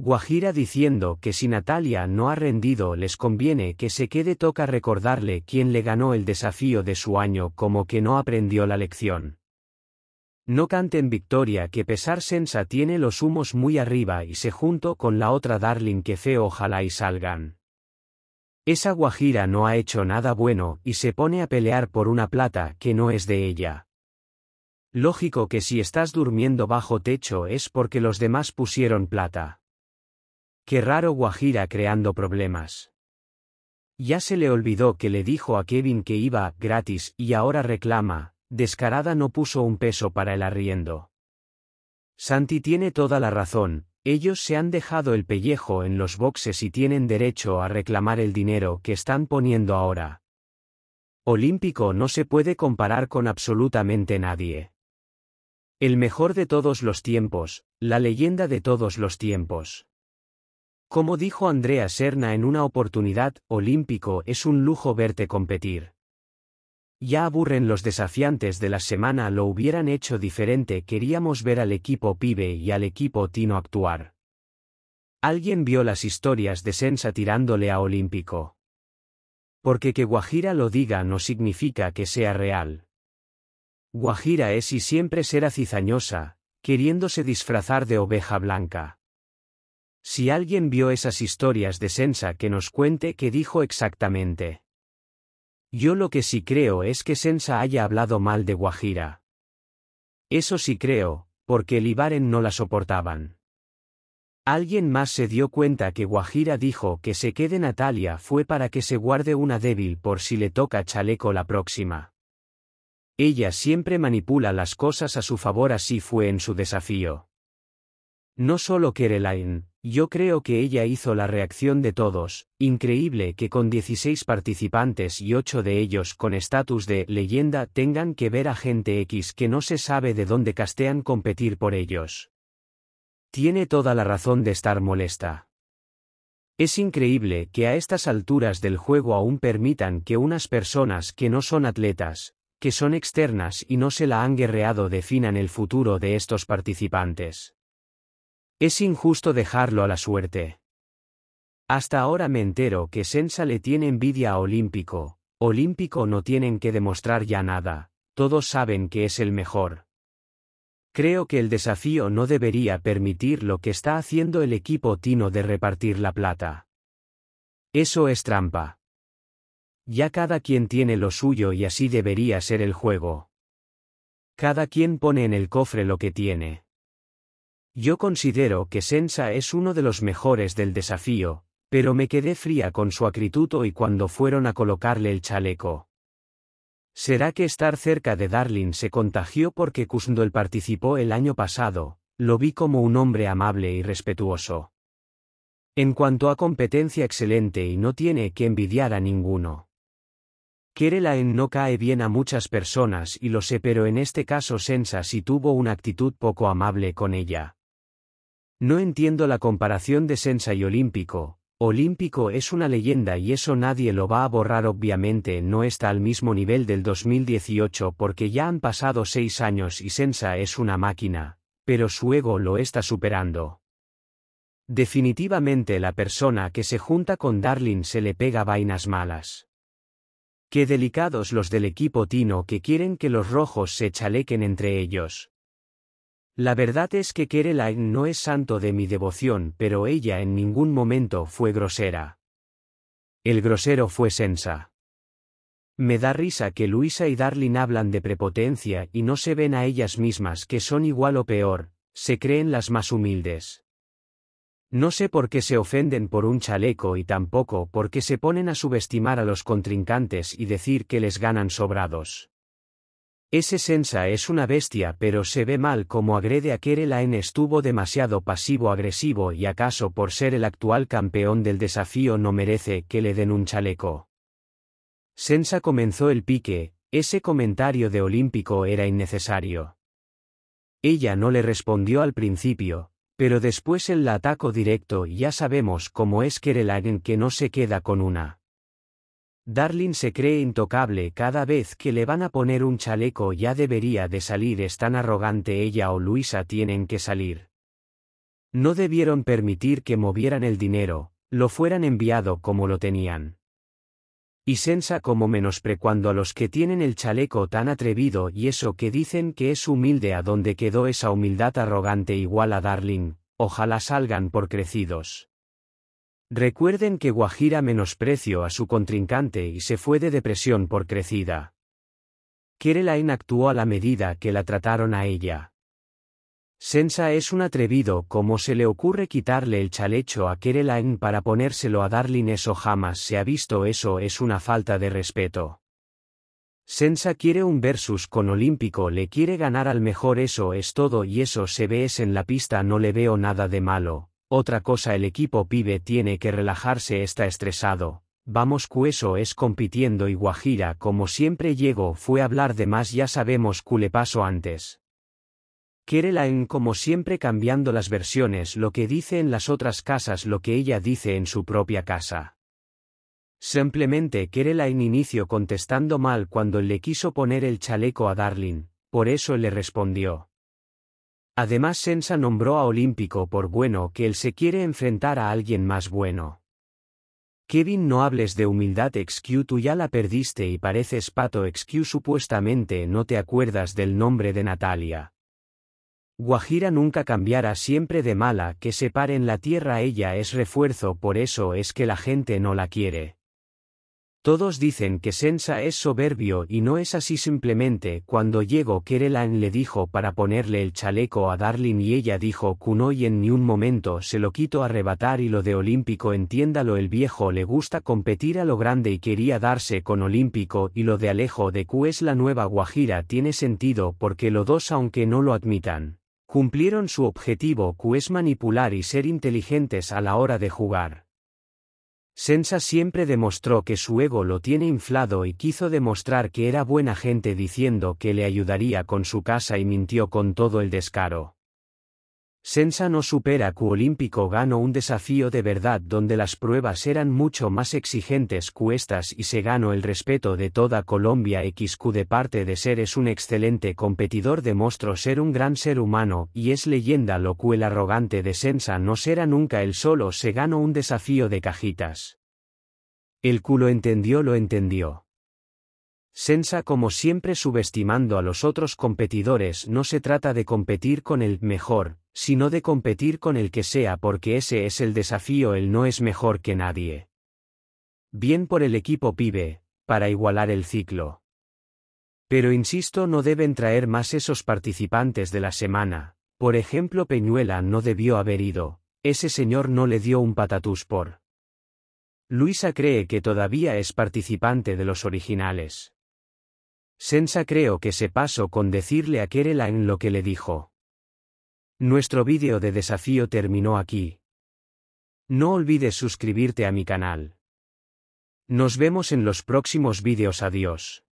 Guajira diciendo que si Natalia no ha rendido les conviene que se quede toca recordarle quién le ganó el desafío de su año como que no aprendió la lección. No canten victoria que pesar sensa tiene los humos muy arriba y se junto con la otra darling que feo ojalá y salgan. Esa Guajira no ha hecho nada bueno y se pone a pelear por una plata que no es de ella. Lógico que si estás durmiendo bajo techo es porque los demás pusieron plata. Qué raro Guajira creando problemas. Ya se le olvidó que le dijo a Kevin que iba, gratis, y ahora reclama, descarada no puso un peso para el arriendo. Santi tiene toda la razón, ellos se han dejado el pellejo en los boxes y tienen derecho a reclamar el dinero que están poniendo ahora. Olímpico no se puede comparar con absolutamente nadie. El mejor de todos los tiempos, la leyenda de todos los tiempos. Como dijo Andrea Serna en una oportunidad, olímpico es un lujo verte competir. Ya aburren los desafiantes de la semana, lo hubieran hecho diferente, queríamos ver al equipo pibe y al equipo tino actuar. Alguien vio las historias de Sensa tirándole a Olímpico. Porque que Guajira lo diga no significa que sea real. Guajira es y siempre será cizañosa, queriéndose disfrazar de oveja blanca. Si alguien vio esas historias de Sensa que nos cuente qué dijo exactamente. Yo lo que sí creo es que Sensa haya hablado mal de Guajira. Eso sí creo, porque el Ibaren no la soportaban. Alguien más se dio cuenta que Guajira dijo que se quede Natalia fue para que se guarde una débil por si le toca chaleco la próxima. Ella siempre manipula las cosas a su favor así fue en su desafío. No solo Kerelain, yo creo que ella hizo la reacción de todos, increíble que con 16 participantes y 8 de ellos con estatus de leyenda tengan que ver a gente X que no se sabe de dónde castean competir por ellos. Tiene toda la razón de estar molesta. Es increíble que a estas alturas del juego aún permitan que unas personas que no son atletas, que son externas y no se la han guerreado definan el futuro de estos participantes. Es injusto dejarlo a la suerte. Hasta ahora me entero que Sensa le tiene envidia a Olímpico. Olímpico no tienen que demostrar ya nada, todos saben que es el mejor. Creo que el desafío no debería permitir lo que está haciendo el equipo Tino de repartir la plata. Eso es trampa. Ya cada quien tiene lo suyo y así debería ser el juego. Cada quien pone en el cofre lo que tiene. Yo considero que Sensa es uno de los mejores del desafío, pero me quedé fría con su acrituto y cuando fueron a colocarle el chaleco. ¿Será que estar cerca de Darling se contagió porque Kusndol participó el año pasado? Lo vi como un hombre amable y respetuoso. En cuanto a competencia excelente y no tiene que envidiar a ninguno. Kerelaen no cae bien a muchas personas y lo sé pero en este caso Sensa sí tuvo una actitud poco amable con ella. No entiendo la comparación de Sensa y Olímpico. Olímpico es una leyenda y eso nadie lo va a borrar obviamente no está al mismo nivel del 2018 porque ya han pasado seis años y Sensa es una máquina, pero su ego lo está superando. Definitivamente la persona que se junta con Darling se le pega vainas malas. Qué delicados los del equipo Tino que quieren que los rojos se chalequen entre ellos. La verdad es que Kerelain no es santo de mi devoción, pero ella en ningún momento fue grosera. El grosero fue Sensa. Me da risa que Luisa y Darlin hablan de prepotencia y no se ven a ellas mismas que son igual o peor, se creen las más humildes. No sé por qué se ofenden por un chaleco y tampoco por qué se ponen a subestimar a los contrincantes y decir que les ganan sobrados. Ese Sensa es una bestia pero se ve mal como agrede a Kerelain estuvo demasiado pasivo-agresivo y acaso por ser el actual campeón del desafío no merece que le den un chaleco. Sensa comenzó el pique, ese comentario de Olímpico era innecesario. Ella no le respondió al principio, pero después él la atacó directo y ya sabemos cómo es Kerelain que no se queda con una. Darling se cree intocable cada vez que le van a poner un chaleco ya debería de salir es tan arrogante ella o Luisa tienen que salir. No debieron permitir que movieran el dinero, lo fueran enviado como lo tenían. Y sensa como menosprecuando a los que tienen el chaleco tan atrevido y eso que dicen que es humilde a donde quedó esa humildad arrogante igual a Darling, ojalá salgan por crecidos. Recuerden que Guajira menospreció a su contrincante y se fue de depresión por crecida. Kerelain actuó a la medida que la trataron a ella. Sensa es un atrevido como se le ocurre quitarle el chalecho a Kerelain para ponérselo a Darlin eso jamás se ha visto eso es una falta de respeto. Sensa quiere un versus con Olímpico le quiere ganar al mejor eso es todo y eso se ve es en la pista no le veo nada de malo. Otra cosa el equipo pibe tiene que relajarse está estresado, vamos cueso es compitiendo y Guajira como siempre llego fue hablar de más ya sabemos le paso antes. en como siempre cambiando las versiones lo que dice en las otras casas lo que ella dice en su propia casa. Simplemente Kerelain inició contestando mal cuando le quiso poner el chaleco a darlin por eso le respondió. Además Sensa nombró a Olímpico por bueno que él se quiere enfrentar a alguien más bueno. Kevin no hables de humildad excuse, tú ya la perdiste y pareces pato excuse, supuestamente no te acuerdas del nombre de Natalia. Guajira nunca cambiará siempre de mala que se pare en la tierra ella es refuerzo por eso es que la gente no la quiere. Todos dicen que Sensa es soberbio y no es así simplemente. Cuando llegó Kerelan le dijo para ponerle el chaleco a Darling y ella dijo y en ni un momento se lo quito arrebatar y lo de Olímpico entiéndalo el viejo le gusta competir a lo grande y quería darse con Olímpico y lo de Alejo de Q es la nueva Guajira tiene sentido porque los dos aunque no lo admitan. Cumplieron su objetivo Q es manipular y ser inteligentes a la hora de jugar. Sensa siempre demostró que su ego lo tiene inflado y quiso demostrar que era buena gente diciendo que le ayudaría con su casa y mintió con todo el descaro. Sensa no supera Q Olímpico gano un desafío de verdad donde las pruebas eran mucho más exigentes cuestas estas y se ganó el respeto de toda Colombia XQ de parte de ser es un excelente competidor demostró ser un gran ser humano y es leyenda lo que el arrogante de Sensa no será nunca el solo se ganó un desafío de cajitas. El culo entendió lo entendió. Sensa como siempre subestimando a los otros competidores no se trata de competir con el mejor, sino de competir con el que sea porque ese es el desafío, él no es mejor que nadie. Bien por el equipo pibe, para igualar el ciclo. Pero insisto, no deben traer más esos participantes de la semana, por ejemplo Peñuela no debió haber ido, ese señor no le dio un patatús por. Luisa cree que todavía es participante de los originales. Sensa creo que se pasó con decirle a Kerela en lo que le dijo. Nuestro vídeo de desafío terminó aquí. No olvides suscribirte a mi canal. Nos vemos en los próximos vídeos. Adiós.